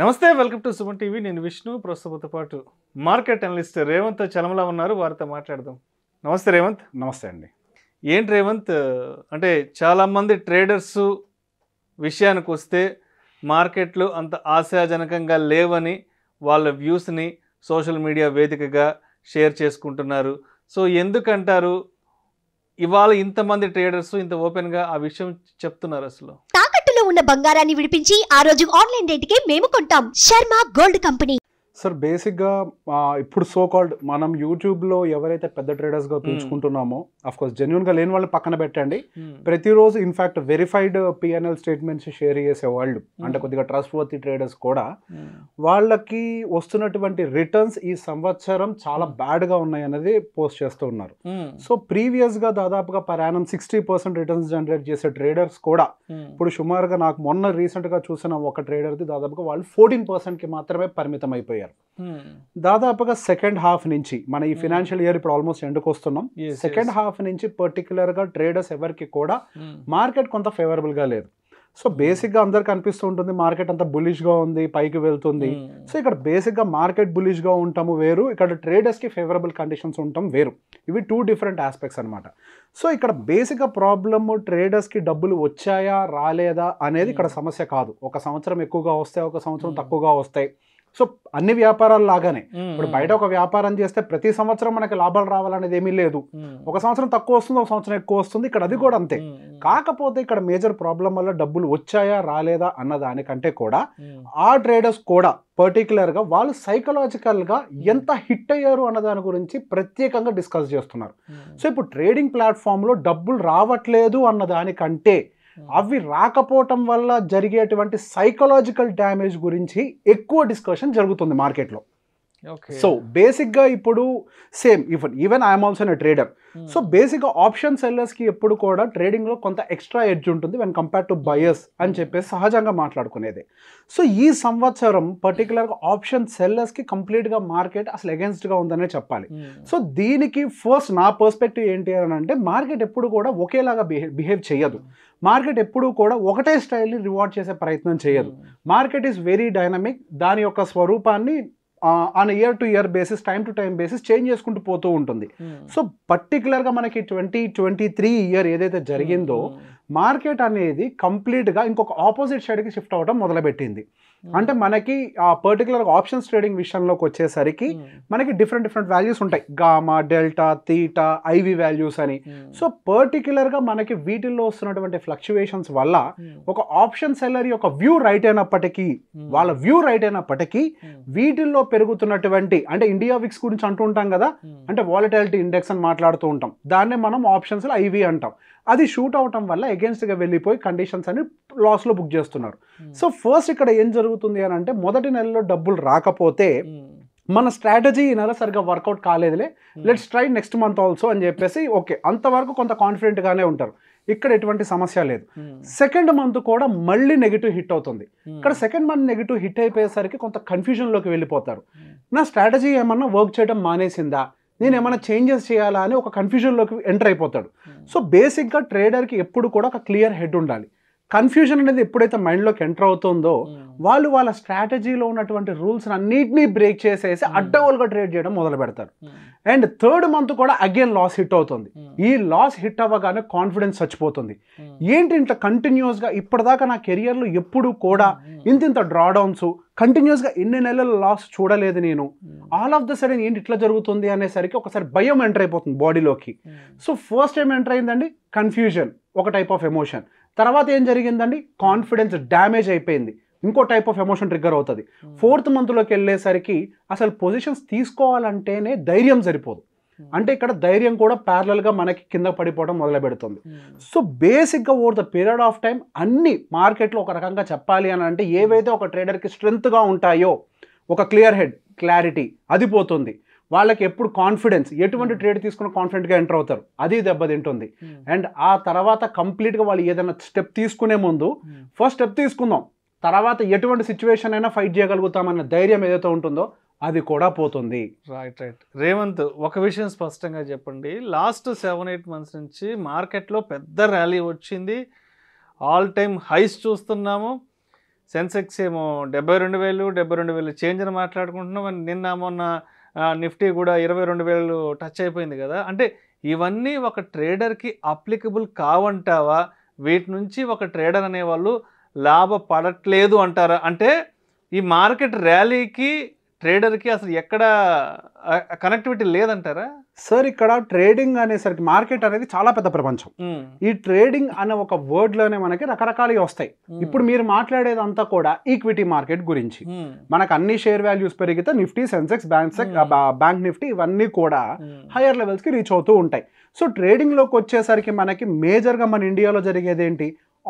నమస్తే welcome to Suman TV నేను విష్ణు ప్రస్తుతంతో పాటు మార్కెట్ అనలిస్ట్ రేవంత్ చలమలా ఉన్నారు వారితో మాట్లాడదాం నమస్తే రేవంత్ నమస్తే అండి ఏంటి రేవంత్ అంటే చాలామంది ట్రేడర్స్ విషయానికి వస్తే మార్కెట్లు అంత ఆశాజనకంగా లేవని వాళ్ళ వ్యూస్ని సోషల్ మీడియా వేదికగా షేర్ చేసుకుంటున్నారు సో ఎందుకంటారు ఇవాళ ఇంతమంది ట్రేడర్స్ ఇంత ఓపెన్గా ఆ విషయం చెప్తున్నారు అసలు ఉన్న బంగారాన్ని విడిపించి ఆ రోజు ఆన్లైన్ కి మేము కొంటాం శర్మ గోల్డ్ కంపెనీ సార్ బేసిక్గా ఇప్పుడు సో కాల్డ్ మనం యూట్యూబ్లో ఎవరైతే పెద్ద ట్రేడర్స్గా పిలుచుకుంటున్నామో అఫ్కోర్స్ జెన్యున్గా లేని వాళ్ళు పక్కన పెట్టండి ప్రతిరోజు in fact verified PNL statements share చేసే వాళ్ళు అంటే కొద్దిగా ట్రస్ట్ వర్తి ట్రేడర్స్ కూడా వాళ్ళకి వస్తున్నటువంటి రిటర్న్స్ ఈ సంవత్సరం చాలా బ్యాడ్గా ఉన్నాయి అనేది పోస్ట్ చేస్తూ ఉన్నారు సో ప్రీవియస్గా దాదాపుగా per annum sixty percent returns generate చేసే ట్రేడర్స్ కూడా ఇప్పుడు సుమారుగా నాకు మొన్న రీసెంట్గా చూసిన ఒక ట్రేడర్ది దాదాపుగా వాళ్ళు ఫోర్టీన్ పర్సెంట్కి మాత్రమే పరిమితం అయిపోయారు ఇయర్ hmm. దాదాపుగా సెకండ్ హాఫ్ నుంచి మన ఈ ఫినాన్షియల్ hmm. ఇయర్ ఇప్పుడు ఆల్మోస్ట్ ఎండ్కి వస్తున్నాం సెకండ్ హాఫ్ నుంచి గా ట్రేడర్స్ ఎవరికి కూడా మార్కెట్ hmm. కొంత ఫేవరబుల్గా లేదు సో బేసిక్గా అందరికి అనిపిస్తూ ఉంటుంది మార్కెట్ బులిష్ బులిష్గా ఉంది పైకి వెళ్తుంది సో ఇక్కడ బేసిక్ గా మార్కెట్ బులిష్గా ఉంటాము వేరు ఇక్కడ ట్రేడర్స్కి ఫేవరబుల్ కండిషన్స్ ఉంటాం వేరు ఇవి టూ డిఫరెంట్ ఆస్పెక్ట్స్ అనమాట సో ఇక్కడ బేసిక్గా ట్రేడర్స్ ట్రేడర్స్కి డబ్బులు వచ్చాయా రాలేదా అనేది ఇక్కడ సమస్య కాదు ఒక సంవత్సరం ఎక్కువగా వస్తాయి ఒక సంవత్సరం తక్కువగా వస్తాయి సో అన్ని వ్యాపారాలు లాగానే ఇప్పుడు బయట ఒక వ్యాపారం చేస్తే ప్రతి సంవత్సరం మనకి లాభాలు రావాలనేది ఏమీ లేదు ఒక సంవత్సరం తక్కువ వస్తుంది ఒక సంవత్సరం ఎక్కువ వస్తుంది ఇక్కడ అది కూడా అంతే కాకపోతే ఇక్కడ మేజర్ ప్రాబ్లం వల్ల డబ్బులు వచ్చాయా రాలేదా అన్న దానికంటే కూడా ఆ ట్రేడర్స్ కూడా పర్టికులర్గా వాళ్ళు సైకలాజికల్గా ఎంత హిట్ అయ్యారు అన్న దాని గురించి ప్రత్యేకంగా డిస్కస్ చేస్తున్నారు సో ఇప్పుడు ట్రేడింగ్ ప్లాట్ఫామ్లో డబ్బులు రావట్లేదు అన్న దానికంటే Hmm. అవి రాకపోవటం వల్ల జరిగేటువంటి సైకలాజికల్ డ్యామేజ్ గురించి ఎక్కువ డిస్కషన్ జరుగుతుంది మార్కెట్లో సో బేసిక్గా ఇప్పుడు same even even I'm also trader hmm. So బేసిక్గా ఆప్షన్ సెల్లర్స్కి ఎప్పుడు కూడా ట్రేడింగ్లో కొంత ఎక్స్ట్రా ఎడ్జ్ ఉంటుంది వెన్ కంపేర్ టు బయర్స్ అని hmm. చెప్పేసి సహజంగా మాట్లాడుకునేది సో ఈ సంవత్సరం పర్టికులర్గా ఆప్షన్ సెల్లర్స్కి కంప్లీట్గా మార్కెట్ అసలు అగెన్స్ట్గా ఉందనే చెప్పాలి hmm. సో దీనికి ఫస్ట్ నా పర్స్పెక్టివ్ ఏంటి అని అంటే మార్కెట్ ఎప్పుడు కూడా ఒకేలాగా బిహేవ్ చేయదు మార్కెట్ ఎప్పుడు కూడా ఒకటే స్టైల్ని రివార్డ్ చేసే ప్రయత్నం చేయదు మార్కెట్ ఈస్ వెరీ డైనమిక్ దాని యొక్క స్వరూపాన్ని on year to year basis time to time basis change చేసుకుంటూ పోతూ ఉంటుంది సో hmm. పర్టికులర్గా మనకి ట్వంటీ ట్వంటీ త్రీ ఇయర్ ఏదైతే జరిగిందో hmm, hmm. మార్కెట్ అనేది కంప్లీట్గా ఇంకొక ఆపోజిట్ సైడ్కి షిఫ్ట్ అవ్వడం మొదలుపెట్టింది hmm. అంటే మనకి ఆ పర్టికులర్ ఆప్షన్స్ ట్రేడింగ్ విషయంలోకి వచ్చేసరికి hmm. మనకి డిఫరెంట్ డిఫరెంట్ వాల్యూస్ ఉంటాయి gamma delta theta IV values అని hmm. సో పర్టికులర్గా మనకి వీటిల్లో వస్తున్నటువంటి ఫ్లక్చువేషన్స్ వల్ల ఒక ఆప్షన్ సెల్లర్ యొక్క వ్యూ రైట్ అయినప్పటికీ వాళ్ళ వ్యూ రైట్ అయినప్పటికీ వీటిల్లో పెరుగుతున్నటువంటి అంటే ఇండియా విక్స్ గురించి అంటూ ఉంటాం కదా అంటే వాలిటాలిటీ ఇండెక్స్ అని మాట్లాడుతూ ఉంటాం దాన్నే మనం ఆప్షన్స్లో ఐవి అంటాం అది షూట్ అవటం వల్ల అగేన్స్ట్గా వెళ్ళిపోయి కండిషన్స్ అని లాస్లో బుక్ చేస్తున్నారు సో hmm. ఫస్ట్ ఇక్కడ ఏం జరుగుతుంది అని అంటే మొదటి నెలలో డబ్బులు రాకపోతే hmm. మన స్ట్రాటజీ ఈ నెల సరిగ్గా వర్కౌట్ కాలేదులే let's try next month also అని చెప్పేసి ఓకే అంతవరకు కొంత కాన్ఫిడెంట్గానే ఉంటారు ఇక్కడ ఎటువంటి సమస్య లేదు సెకండ్ hmm. మంత్ కూడా మళ్ళీ నెగిటివ్ హిట్ అవుతుంది ఇక్కడ సెకండ్ మంత్ నెగిటివ్ హిట్ అయిపోయేసరికి కొంత కన్ఫ్యూజన్లోకి వెళ్ళిపోతారు నా స్ట్రాటజీ ఏమన్నా వర్క్ చేయడం మానేసిందా నేను ఏమైనా చేంజెస్ చేయాలా అని ఒక కన్ఫ్యూజన్లోకి ఎంటర్ అయిపోతాడు సో బేసిక్గా ట్రేడర్కి ఎప్పుడు కూడా ఒక క్లియర్ హెడ్ ఉండాలి కన్ఫ్యూజన్ అనేది ఎప్పుడైతే మైండ్లోకి ఎంటర్ అవుతుందో hmm. వాళ్ళు వాళ్ళ స్ట్రాటజీలో ఉన్నటువంటి రూల్స్ అన్నిటినీ బ్రేక్ చేసేసి hmm. అడ్డగోలుగా ట్రేడ్ చేయడం మొదలు పెడతారు hmm. అండ్ థర్డ్ మంత్ కూడా అగైన్ లాస్ హిట్ అవుతుంది ఈ లాస్ హిట్ అవ్వగానే కాన్ఫిడెన్స్ చచ్చిపోతుంది ఏంటి ఇంట్లో కంటిన్యూస్గా ఇప్పటిదాకా నా కెరియర్లో ఎప్పుడు కూడా ఇంత ఇంత డ్రాడౌన్స్ కంటిన్యూస్గా ఎన్ని నెలలు లాస్ చూడలేదు నేను ఆల్ ఆఫ్ ద సడన్ ఏంటి ఇట్లా జరుగుతుంది అనేసరికి ఒకసారి భయం ఎంటర్ అయిపోతుంది బాడీలోకి సో ఫస్ట్ ఏం ఎంటర్ అయిందండి కన్ఫ్యూజన్ ఒక టైప్ ఆఫ్ ఎమోషన్ తర్వాత ఏం జరిగిందండి కాన్ఫిడెన్స్ డ్యామేజ్ అయిపోయింది ఇంకో టైప్ ఆఫ్ ఎమోషన్ ట్రిగ్గర్ అవుతుంది ఫోర్త్ మంత్లోకి వెళ్ళేసరికి అసలు పొజిషన్స్ తీసుకోవాలంటేనే ధైర్యం సరిపోదు hmm. అంటే ఇక్కడ ధైర్యం కూడా ప్యారలల్గా మనకి కింద పడిపోవడం మొదలు పెడుతుంది సో బేసిక్గా over the period of time అన్ని మార్కెట్లో ఒక రకంగా చెప్పాలి అని అంటే ఏవైతే ఒక ట్రేడర్కి స్ట్రెంత్గా ఉంటాయో ఒక క్లియర్ హెడ్ క్లారిటీ అది పోతుంది వాళ్ళకి ఎప్పుడు కాన్ఫిడెన్స్ ఎటువంటి ట్రేడ్ hmm. తీసుకున్న కాన్ఫిడెంట్గా ఎంటర్ అవుతారు అది దెబ్బతింటుంది అండ్ hmm. ఆ తర్వాత కంప్లీట్గా వాళ్ళు ఏదైనా స్టెప్ తీసుకునే ముందు ఫస్ట్ hmm. స్టెప్ తీసుకుందాం తర్వాత ఎటువంటి సిచ్యువేషన్ అయినా ఫైట్ చేయగలుగుతామన్న ధైర్యం ఏదైతే ఉంటుందో అది కూడా పోతుంది రైట్ రైట్ రేవంత్ ఒక విషయం స్పష్టంగా చెప్పండి లాస్ట్ సెవెన్ ఎయిట్ మంత్స్ నుంచి మార్కెట్లో పెద్ద ర్యాలీ వచ్చింది ఆల్ టైమ్ హైస్ చూస్తున్నాము సెన్సెక్స్ ఏమో డెబ్బై రెండు వేలు డెబ్బై రెండు వేలు చేంజ్ అని మాట్లాడుకుంటున్నాం నిన్న మొన్న నిఫ్టీ కూడా ఇరవై రెండు వేలు టచ్ అయిపోయింది కదా అంటే ఇవన్నీ ఒక ట్రేడర్కి అప్లికబుల్ కావంటావా వీటి నుంచి ఒక ట్రేడర్ అనేవాళ్ళు లాభపడట్లేదు అంటారా అంటే ఈ మార్కెట్ ర్యాలీకి ట్రేడర్కి అసలు ఎక్కడ కనెక్టివిటీ లేదంటారా సార్ ఇక్కడ ట్రేడింగ్ అనేసరికి మార్కెట్ అనేది చాలా పెద్ద ప్రపంచం ఈ ట్రేడింగ్ అనే ఒక వర్డ్లోనే మనకి రకరకాలు వస్తాయి ఇప్పుడు మీరు మాట్లాడేదంతా కూడా ఈక్విటీ మార్కెట్ గురించి మనకు అన్ని షేర్ వాల్యూస్ పెరిగితే నిఫ్టీ సెన్సెక్స్ బ్యాంక్ బ్యాంక్ నిఫ్టీ ఇవన్నీ కూడా లెవెల్స్ లెవెల్స్కి రీచ్ అవుతూ ఉంటాయి సో ట్రేడింగ్లోకి వచ్చేసరికి మనకి మేజర్గా మన ఇండియాలో జరిగేది ఏంటి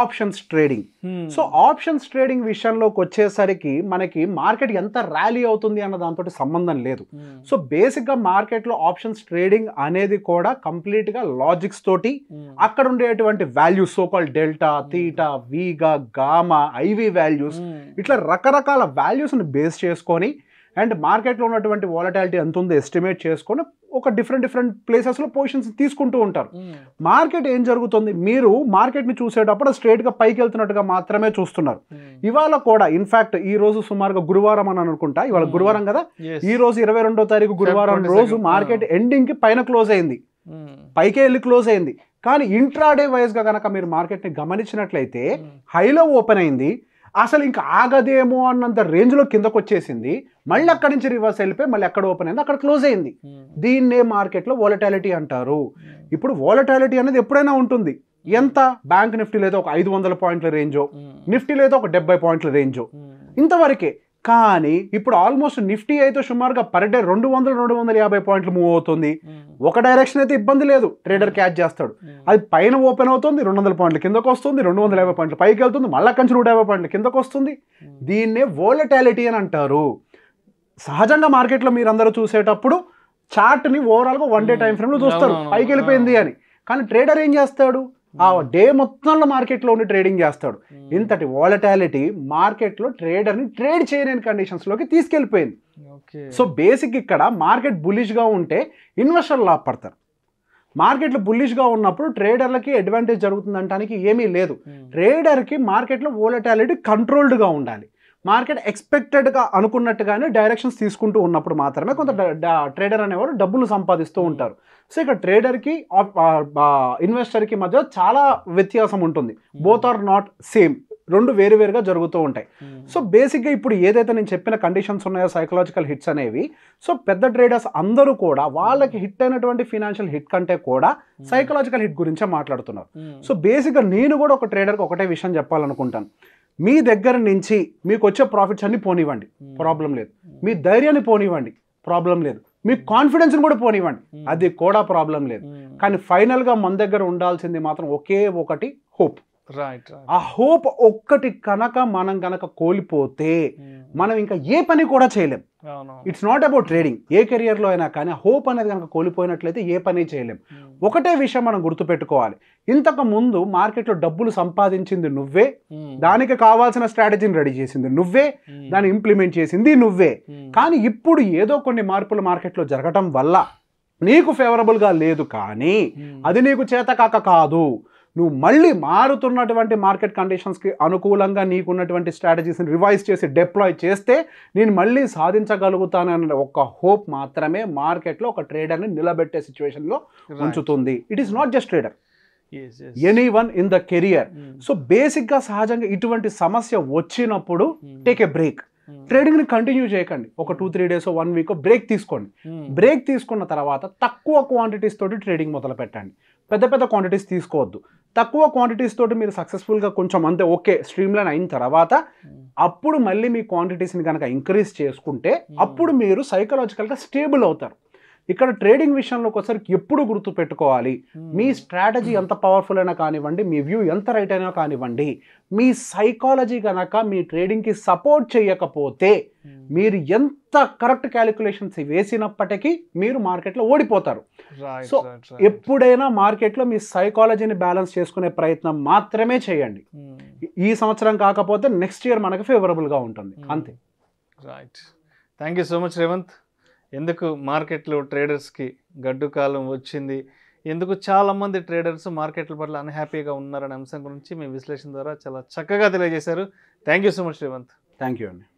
options trading hmm. So options trading విషయంలోకి వచ్చేసరికి మనకి మార్కెట్ ఎంత ర్యాలీ అవుతుంది అన్న దాంతో సంబంధం లేదు hmm. సో బేసిక్గా మార్కెట్లో ఆప్షన్స్ ట్రేడింగ్ అనేది కూడా కంప్లీట్గా లాజిక్స్ తోటి hmm. అక్కడ ఉండేటువంటి values so called delta theta vega gamma IV values ఇట్లా రకరకాల వాల్యూస్ని బేస్ చేసుకొని అండ్ మార్కెట్లో ఉన్నటువంటి వాలటాలిటీ ఎంత ఉందో ఎస్టిమేట్ చేసుకొని ఒక డిఫరెంట్ డిఫరెంట్ ప్లేసెస్లో పొజిషన్స్ తీసుకుంటూ ఉంటారు మార్కెట్ hmm. ఏం జరుగుతుంది మీరు మార్కెట్ని చూసేటప్పుడు స్ట్రేట్గా పైకి వెళ్తున్నట్టుగా మాత్రమే చూస్తున్నారు hmm. ఇవాళ కూడా ఇన్ఫ్యాక్ట్ ఈ రోజు సుమారుగా గురువారం అని అనుకుంటా ఇవాళ hmm. గురువారం కదా ఈ రోజు ఇరవై రెండో తారీఖు గురువారం రోజు మార్కెట్ ఎండింగ్కి పైన క్లోజ్ అయింది పైకే వెళ్ళి క్లోజ్ అయింది కానీ ఇంట్రాడే వైజ్గా కనుక మీరు మార్కెట్ని గమనించినట్లయితే హైలో ఓపెన్ అయింది అసలు ఇంకా ఆగదేమో అన్నంత రేంజ్లో కిందకు వచ్చేసింది మళ్ళీ అక్కడి నుంచి రివర్స్ వెళ్ళిపోయి మళ్ళీ ఎక్కడ ఓపెన్ అయింది అక్కడ క్లోజ్ అయింది దీన్నే మార్కెట్లో వాలటాలిటీ అంటారు ఇప్పుడు వాలటాలిటీ అనేది ఎప్పుడైనా ఉంటుంది ఎంత బ్యాంక్ నిఫ్టీ లేదా ఒక ఐదు వందల పాయింట్ల రేంజో నిఫ్టీ లేదా ఒక డెబ్బై పాయింట్ల రేంజో ఇంతవరకే కానీ ఇప్పుడు ఆల్మోస్ట్ నిఫ్టీ అయితే సుమారుగా పర్ డే రెండు వందల రెండు వందల యాభై పాయింట్లు మూవ్ అవుతుంది hmm. ఒక డైరెక్షన్ అయితే ఇబ్బంది లేదు ట్రేడర్ క్యాచ్ hmm. చేస్తాడు hmm. అది పైన ఓపెన్ అవుతుంది రెండు వందల పాయింట్లు కిందకు వస్తుంది రెండు వందల యాభై పాయింట్లు పైకి వెళ్తుంది మళ్ళీ కంచి నూట యాభై పాయింట్లు కిందకు వస్తుంది దీన్నే వోలటాలిటీ అని అంటారు సహజంగా మార్కెట్లో మీరందరూ చూసేటప్పుడు చార్ట్ని ఓవరాల్గా వన్ డే టైం ఫ్రేమ్లో చూస్తారు పైకి వెళ్ళిపోయింది అని కానీ ట్రేడర్ ఏం చేస్తాడు ఆ డే మొత్తంలో మార్కెట్లో ఉండి ట్రేడింగ్ చేస్తాడు ఇంతటి వాలటాలిటీ మార్కెట్లో ట్రేడర్ని ట్రేడ్ చేయలేని కండిషన్స్లోకి తీసుకెళ్ళిపోయింది సో బేసిక్ ఇక్కడ మార్కెట్ బుల్లిష్గా ఉంటే ఇన్వెస్టర్లు లాభపడతారు మార్కెట్లో బుల్లిష్గా ఉన్నప్పుడు ట్రేడర్లకి అడ్వాంటేజ్ జరుగుతుంది అనడానికి ఏమీ లేదు ట్రేడర్కి మార్కెట్లో ఓలటాలిటీ కంట్రోల్డ్గా ఉండాలి మార్కెట్ ఎక్స్పెక్టెడ్గా అనుకున్నట్టుగానే డైరెక్షన్స్ తీసుకుంటూ ఉన్నప్పుడు మాత్రమే కొంత ట్రేడర్ అనేవారు డబ్బులు సంపాదిస్తూ ఉంటారు సో ఇక్కడ ట్రేడర్కి ఇన్వెస్టర్కి మధ్య చాలా వ్యత్యాసం ఉంటుంది బోత్ ఆర్ నాట్ సేమ్ రెండు వేరువేరుగా జరుగుతూ ఉంటాయి hmm. సో బేసిక్గా ఇప్పుడు ఏదైతే నేను చెప్పిన కండిషన్స్ ఉన్నాయో సైకలాజికల్ హిట్స్ అనేవి సో పెద్ద ట్రేడర్స్ అందరూ కూడా వాళ్ళకి hmm. హిట్ అయినటువంటి ఫినాన్షియల్ హిట్ కంటే కూడా సైకలాజికల్ hmm. హిట్ గురించే మాట్లాడుతున్నారు సో బేసిక్గా నేను కూడా ఒక ట్రేడర్కి ఒకటే విషయం చెప్పాలనుకుంటాను మీ దగ్గర నుంచి మీకు వచ్చే ప్రాఫిట్స్ అన్ని పోనివ్వండి ప్రాబ్లం లేదు మీ ధైర్యాన్ని పోనివ్వండి ప్రాబ్లం లేదు మీ కాన్ఫిడెన్స్ని కూడా పోనివ్వండి అది కూడా ప్రాబ్లం లేదు కానీ ఫైనల్గా మన దగ్గర ఉండాల్సింది మాత్రం ఒకే ఒకటి హోప్ రైట్ ఆ హోప్ ఒక్కటి కనుక మనం కనుక కోల్పోతే hmm. మనం ఇంకా ఏ పని కూడా చేయలేం ఇట్స్ నాట్ అబౌట్ ట్రేడింగ్ ఏ కెరియర్లో అయినా కానీ హోప్ అనేది కనుక కోల్పోయినట్లయితే ఏ పని చేయలేం hmm. ఒకటే విషయం మనం గుర్తుపెట్టుకోవాలి ఇంతకు ముందు మార్కెట్లో డబ్బులు సంపాదించింది నువ్వే hmm. దానికి కావాల్సిన స్ట్రాటజీని రెడీ చేసింది నువ్వే దాన్ని ఇంప్లిమెంట్ చేసింది నువ్వే కానీ ఇప్పుడు ఏదో కొన్ని మార్పులు మార్కెట్లో జరగటం వల్ల నీకు ఫేవరబుల్గా లేదు కానీ అది నీకు చేతకాక కాదు నువ్వు మళ్ళీ మారుతున్నటువంటి మార్కెట్ కండిషన్స్కి అనుకూలంగా నీకున్నటువంటి స్ట్రాటజీస్ని రివైజ్ చేసి డిప్లాయ్ చేస్తే నేను మళ్ళీ సాధించగలుగుతాననే ఒక హోప్ మాత్రమే మార్కెట్లో ఒక ట్రేడర్ని నిలబెట్టే సిచ్యువేషన్లో ఉంచుతుంది it is not just trader anyone in the career so బేసిక్గా సహజంగా ఇటువంటి సమస్య వచ్చినప్పుడు టేక్ ఏ బ్రేక్ ట్రేడింగ్ని కంటిన్యూ చేయకండి ఒక two three days one week break తీసుకోండి బ్రేక్ hmm. తీసుకున్న తర్వాత తక్కువ క్వాంటిటీస్ తోటి ట్రేడింగ్ మొదలు పెట్టండి పెద్ద పెద్ద క్వాంటిటీస్ తీసుకోవద్దు తక్కువ క్వాంటిటీస్ తోటి మీరు సక్సెస్ఫుల్గా కొంచెం అంతే ఓకే స్ట్రీమ్లైన్ అయిన తర్వాత hmm. అప్పుడు మళ్ళీ మీ క్వాంటిటీస్ని కనుక ఇంక్రీజ్ చేసుకుంటే hmm. అప్పుడు మీరు సైకలాజికల్గా స్టేబుల్ అవుతారు ఇక్కడ ట్రేడింగ్ విషయంలోకి ఒకసారికి ఎప్పుడు గుర్తు పెట్టుకోవాలి hmm. మీ స్ట్రాటజీ ఎంత పవర్ఫుల్ అయినా కానివ్వండి మీ వ్యూ ఎంత రైట్ అయినా కానివ్వండి మీ సైకాలజీ కనుక మీ ట్రేడింగ్కి సపోర్ట్ చేయకపోతే hmm. మీరు ఎంత కరెక్ట్ క్యాలిక్యులేషన్స్ వేసినప్పటికీ మీరు మార్కెట్లో ఓడిపోతారు సో ఎప్పుడైనా మార్కెట్లో మీ సైకాలజీని బ్యాలెన్స్ చేసుకునే ప్రయత్నం మాత్రమే చేయండి hmm. ఈ సంవత్సరం కాకపోతే నెక్స్ట్ ఇయర్ మనకు ఫేవరబుల్గా ఉంటుంది అంతే right thank you so much Revanth ఎందుకు మార్కెట్లు ట్రేడర్స్కి గడ్డు కాలం వచ్చింది ఎందుకు చాలామంది ట్రేడర్స్ మార్కెట్ల పట్ల అన్హ్యాపీగా ఉన్నారనే అంశం గురించి మీ విశ్లేషణ ద్వారా చాలా చక్కగా తెలియజేశారు thank you so much Srivanth thank you అండి